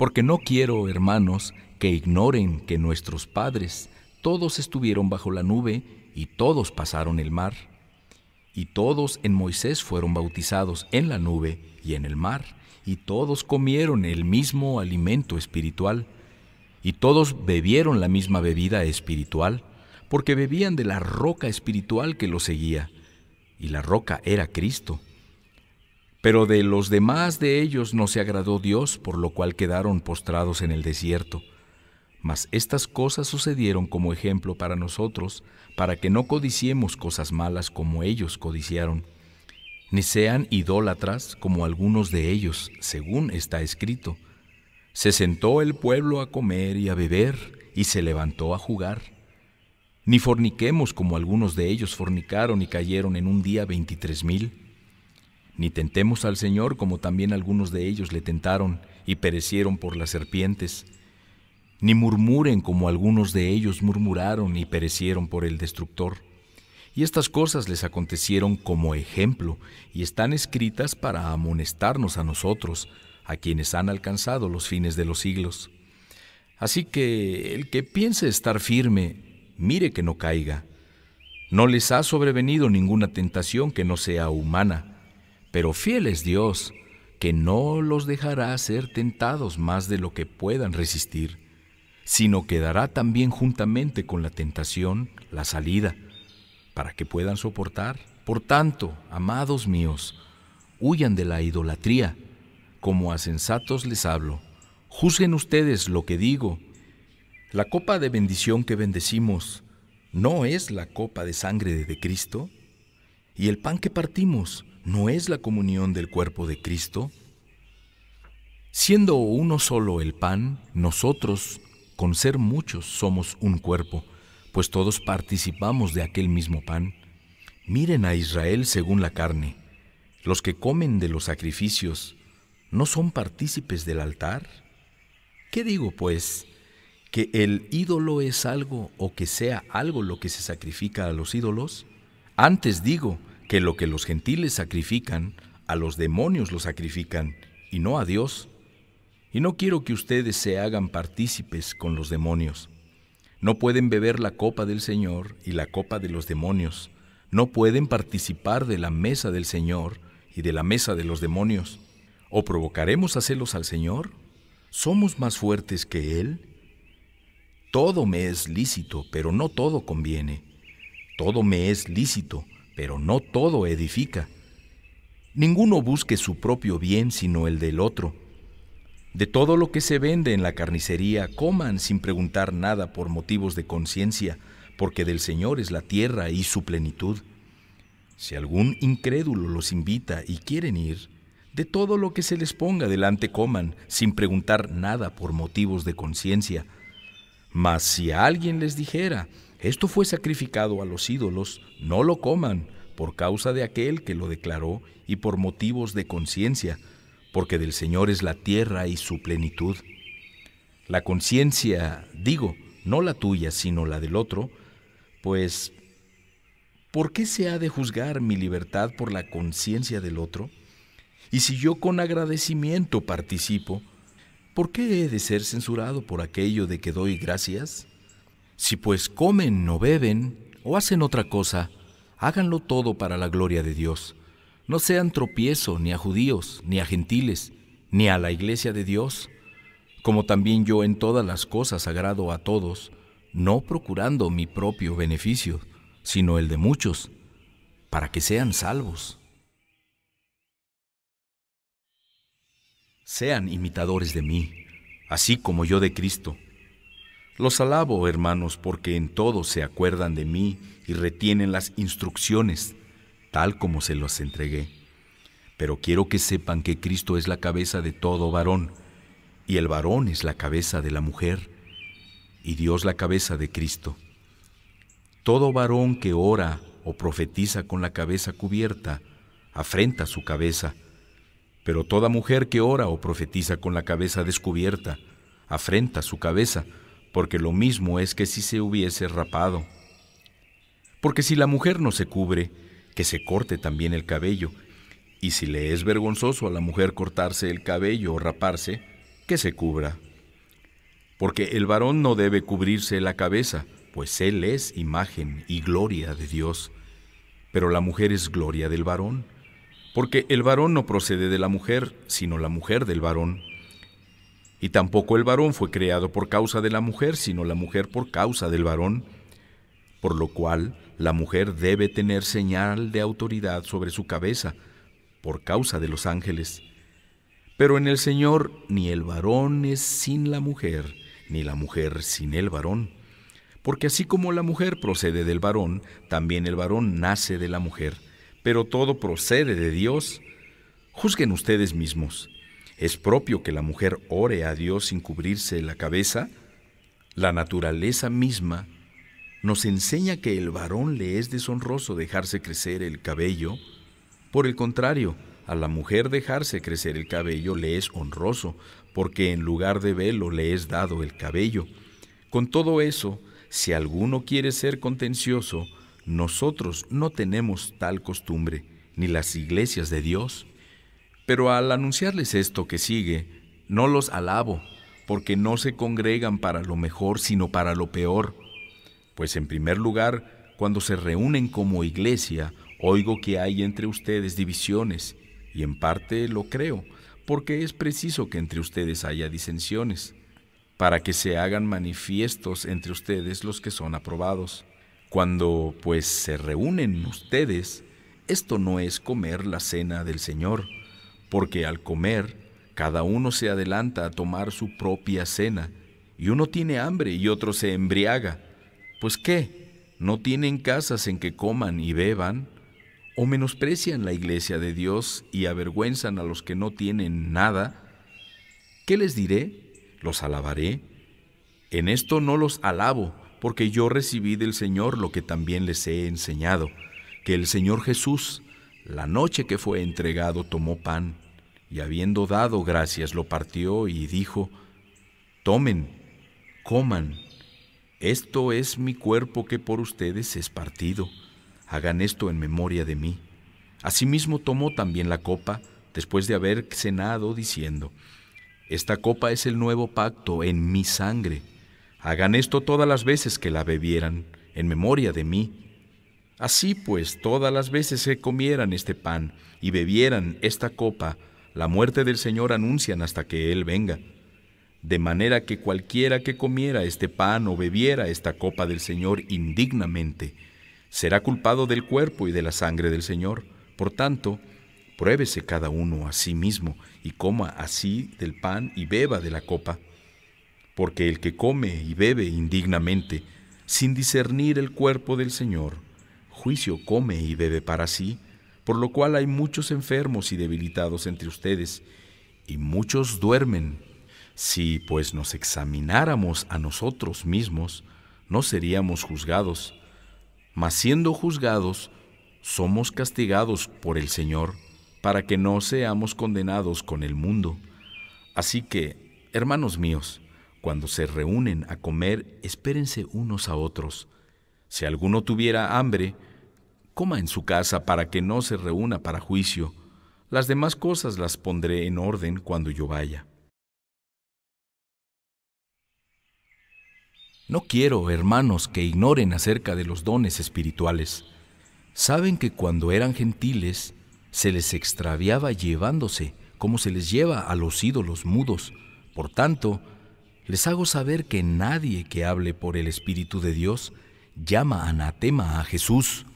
porque no quiero, hermanos, que ignoren que nuestros padres todos estuvieron bajo la nube y todos pasaron el mar, y todos en Moisés fueron bautizados en la nube y en el mar, y todos comieron el mismo alimento espiritual, y todos bebieron la misma bebida espiritual, porque bebían de la roca espiritual que los seguía, y la roca era Cristo. Pero de los demás de ellos no se agradó Dios, por lo cual quedaron postrados en el desierto. Mas estas cosas sucedieron como ejemplo para nosotros, para que no codiciemos cosas malas como ellos codiciaron, ni sean idólatras como algunos de ellos, según está escrito. Se sentó el pueblo a comer y a beber, y se levantó a jugar. Ni forniquemos como algunos de ellos fornicaron y cayeron en un día veintitrés mil. Ni tentemos al Señor como también algunos de ellos le tentaron y perecieron por las serpientes. Ni murmuren como algunos de ellos murmuraron y perecieron por el destructor. Y estas cosas les acontecieron como ejemplo y están escritas para amonestarnos a nosotros, a quienes han alcanzado los fines de los siglos. Así que el que piense estar firme, mire que no caiga. No les ha sobrevenido ninguna tentación que no sea humana pero fiel es Dios, que no los dejará ser tentados más de lo que puedan resistir, sino que dará también juntamente con la tentación la salida, para que puedan soportar. Por tanto, amados míos, huyan de la idolatría, como a sensatos les hablo. Juzguen ustedes lo que digo. La copa de bendición que bendecimos no es la copa de sangre de Cristo, y el pan que partimos no es la comunión del cuerpo de Cristo? Siendo uno solo el pan, nosotros, con ser muchos, somos un cuerpo, pues todos participamos de aquel mismo pan. Miren a Israel según la carne. Los que comen de los sacrificios, ¿no son partícipes del altar? ¿Qué digo, pues? ¿Que el ídolo es algo o que sea algo lo que se sacrifica a los ídolos? Antes digo, que lo que los gentiles sacrifican, a los demonios lo sacrifican, y no a Dios. Y no quiero que ustedes se hagan partícipes con los demonios. No pueden beber la copa del Señor y la copa de los demonios. No pueden participar de la mesa del Señor y de la mesa de los demonios. ¿O provocaremos a celos al Señor? ¿Somos más fuertes que Él? Todo me es lícito, pero no todo conviene. Todo me es lícito, pero no todo edifica. Ninguno busque su propio bien sino el del otro. De todo lo que se vende en la carnicería, coman sin preguntar nada por motivos de conciencia, porque del Señor es la tierra y su plenitud. Si algún incrédulo los invita y quieren ir, de todo lo que se les ponga delante coman, sin preguntar nada por motivos de conciencia, mas si alguien les dijera, esto fue sacrificado a los ídolos, no lo coman, por causa de aquel que lo declaró y por motivos de conciencia, porque del Señor es la tierra y su plenitud. La conciencia, digo, no la tuya, sino la del otro, pues, ¿por qué se ha de juzgar mi libertad por la conciencia del otro? Y si yo con agradecimiento participo, ¿por qué he de ser censurado por aquello de que doy gracias? Si pues comen o beben o hacen otra cosa, háganlo todo para la gloria de Dios. No sean tropiezo ni a judíos, ni a gentiles, ni a la iglesia de Dios, como también yo en todas las cosas agrado a todos, no procurando mi propio beneficio, sino el de muchos, para que sean salvos. sean imitadores de mí, así como yo de Cristo. Los alabo, hermanos, porque en todo se acuerdan de mí y retienen las instrucciones, tal como se los entregué. Pero quiero que sepan que Cristo es la cabeza de todo varón, y el varón es la cabeza de la mujer, y Dios la cabeza de Cristo. Todo varón que ora o profetiza con la cabeza cubierta, afrenta su cabeza, pero toda mujer que ora o profetiza con la cabeza descubierta, afrenta su cabeza, porque lo mismo es que si se hubiese rapado. Porque si la mujer no se cubre, que se corte también el cabello, y si le es vergonzoso a la mujer cortarse el cabello o raparse, que se cubra. Porque el varón no debe cubrirse la cabeza, pues él es imagen y gloria de Dios, pero la mujer es gloria del varón porque el varón no procede de la mujer, sino la mujer del varón. Y tampoco el varón fue creado por causa de la mujer, sino la mujer por causa del varón. Por lo cual, la mujer debe tener señal de autoridad sobre su cabeza, por causa de los ángeles. Pero en el Señor ni el varón es sin la mujer, ni la mujer sin el varón. Porque así como la mujer procede del varón, también el varón nace de la mujer pero todo procede de Dios. Juzguen ustedes mismos. ¿Es propio que la mujer ore a Dios sin cubrirse la cabeza? La naturaleza misma nos enseña que el varón le es deshonroso dejarse crecer el cabello. Por el contrario, a la mujer dejarse crecer el cabello le es honroso, porque en lugar de velo le es dado el cabello. Con todo eso, si alguno quiere ser contencioso, nosotros no tenemos tal costumbre, ni las iglesias de Dios. Pero al anunciarles esto que sigue, no los alabo, porque no se congregan para lo mejor, sino para lo peor. Pues en primer lugar, cuando se reúnen como iglesia, oigo que hay entre ustedes divisiones, y en parte lo creo, porque es preciso que entre ustedes haya disensiones, para que se hagan manifiestos entre ustedes los que son aprobados. Cuando pues se reúnen ustedes, esto no es comer la cena del Señor, porque al comer, cada uno se adelanta a tomar su propia cena, y uno tiene hambre y otro se embriaga. Pues qué, ¿no tienen casas en que coman y beban? ¿O menosprecian la iglesia de Dios y avergüenzan a los que no tienen nada? ¿Qué les diré? ¿Los alabaré? En esto no los alabo porque yo recibí del Señor lo que también les he enseñado, que el Señor Jesús, la noche que fue entregado, tomó pan, y habiendo dado gracias, lo partió y dijo, Tomen, coman, esto es mi cuerpo que por ustedes es partido, hagan esto en memoria de mí. Asimismo tomó también la copa, después de haber cenado, diciendo, Esta copa es el nuevo pacto en mi sangre Hagan esto todas las veces que la bebieran, en memoria de mí. Así pues, todas las veces que comieran este pan y bebieran esta copa, la muerte del Señor anuncian hasta que Él venga. De manera que cualquiera que comiera este pan o bebiera esta copa del Señor indignamente, será culpado del cuerpo y de la sangre del Señor. Por tanto, pruébese cada uno a sí mismo y coma así del pan y beba de la copa porque el que come y bebe indignamente, sin discernir el cuerpo del Señor, juicio come y bebe para sí, por lo cual hay muchos enfermos y debilitados entre ustedes, y muchos duermen. Si pues nos examináramos a nosotros mismos, no seríamos juzgados, mas siendo juzgados, somos castigados por el Señor, para que no seamos condenados con el mundo. Así que, hermanos míos, cuando se reúnen a comer, espérense unos a otros. Si alguno tuviera hambre, coma en su casa para que no se reúna para juicio. Las demás cosas las pondré en orden cuando yo vaya. No quiero, hermanos, que ignoren acerca de los dones espirituales. Saben que cuando eran gentiles, se les extraviaba llevándose, como se les lleva a los ídolos mudos. Por tanto, les hago saber que nadie que hable por el Espíritu de Dios llama anatema a Jesús,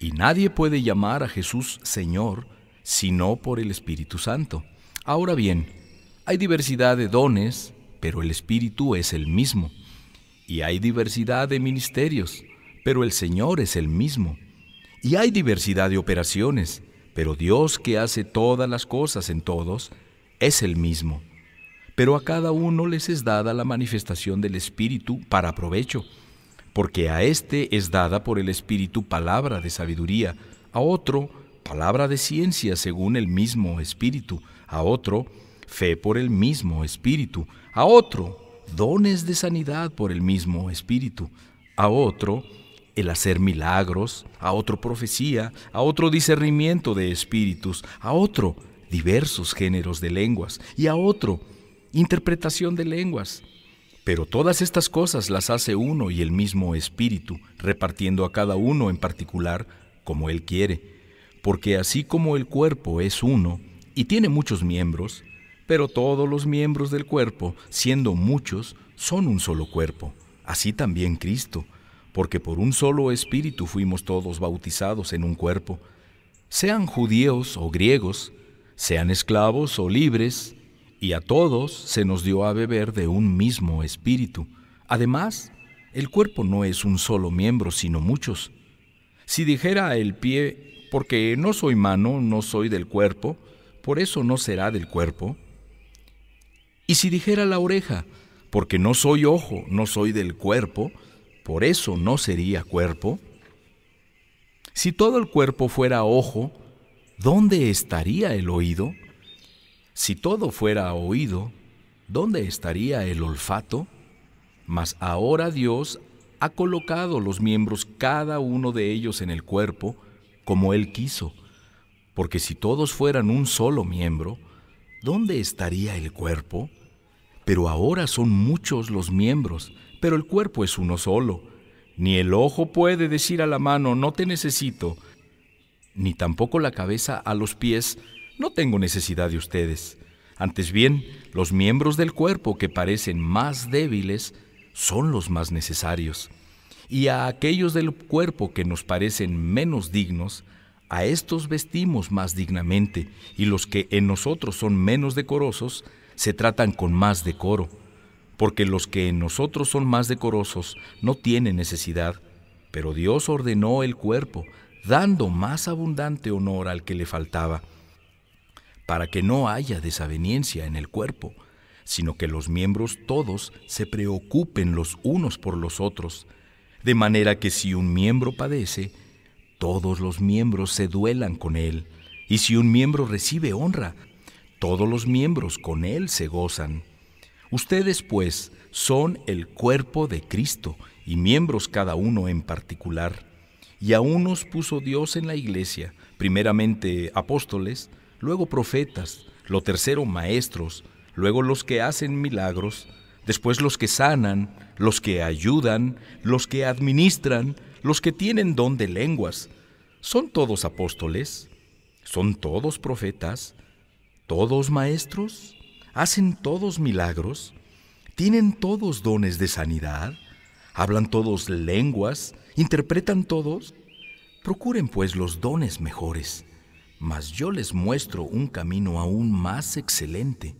y nadie puede llamar a Jesús Señor sino por el Espíritu Santo. Ahora bien, hay diversidad de dones, pero el Espíritu es el mismo. Y hay diversidad de ministerios, pero el Señor es el mismo. Y hay diversidad de operaciones, pero Dios que hace todas las cosas en todos es el mismo pero a cada uno les es dada la manifestación del Espíritu para provecho, porque a éste es dada por el Espíritu palabra de sabiduría, a otro palabra de ciencia según el mismo Espíritu, a otro fe por el mismo Espíritu, a otro dones de sanidad por el mismo Espíritu, a otro el hacer milagros, a otro profecía, a otro discernimiento de espíritus, a otro diversos géneros de lenguas y a otro interpretación de lenguas. Pero todas estas cosas las hace uno y el mismo Espíritu, repartiendo a cada uno en particular como Él quiere. Porque así como el cuerpo es uno y tiene muchos miembros, pero todos los miembros del cuerpo, siendo muchos, son un solo cuerpo. Así también Cristo, porque por un solo Espíritu fuimos todos bautizados en un cuerpo, sean judíos o griegos, sean esclavos o libres, y a todos se nos dio a beber de un mismo espíritu. Además, el cuerpo no es un solo miembro, sino muchos. Si dijera el pie, porque no soy mano, no soy del cuerpo, por eso no será del cuerpo. Y si dijera la oreja, porque no soy ojo, no soy del cuerpo, por eso no sería cuerpo. Si todo el cuerpo fuera ojo, ¿dónde estaría el oído? Si todo fuera oído, ¿dónde estaría el olfato? Mas ahora Dios ha colocado los miembros, cada uno de ellos en el cuerpo, como Él quiso. Porque si todos fueran un solo miembro, ¿dónde estaría el cuerpo? Pero ahora son muchos los miembros, pero el cuerpo es uno solo. Ni el ojo puede decir a la mano, no te necesito, ni tampoco la cabeza a los pies, no tengo necesidad de ustedes. Antes bien, los miembros del cuerpo que parecen más débiles son los más necesarios. Y a aquellos del cuerpo que nos parecen menos dignos, a estos vestimos más dignamente, y los que en nosotros son menos decorosos, se tratan con más decoro, porque los que en nosotros son más decorosos no tienen necesidad, pero Dios ordenó el cuerpo, dando más abundante honor al que le faltaba para que no haya desaveniencia en el cuerpo, sino que los miembros todos se preocupen los unos por los otros, de manera que si un miembro padece, todos los miembros se duelan con él, y si un miembro recibe honra, todos los miembros con él se gozan. Ustedes pues son el cuerpo de Cristo y miembros cada uno en particular. Y a unos puso Dios en la iglesia, primeramente apóstoles, luego profetas, lo tercero maestros, luego los que hacen milagros, después los que sanan, los que ayudan, los que administran, los que tienen don de lenguas. ¿Son todos apóstoles? ¿Son todos profetas? ¿Todos maestros? ¿Hacen todos milagros? ¿Tienen todos dones de sanidad? ¿Hablan todos lenguas? ¿Interpretan todos? Procuren pues los dones mejores mas yo les muestro un camino aún más excelente.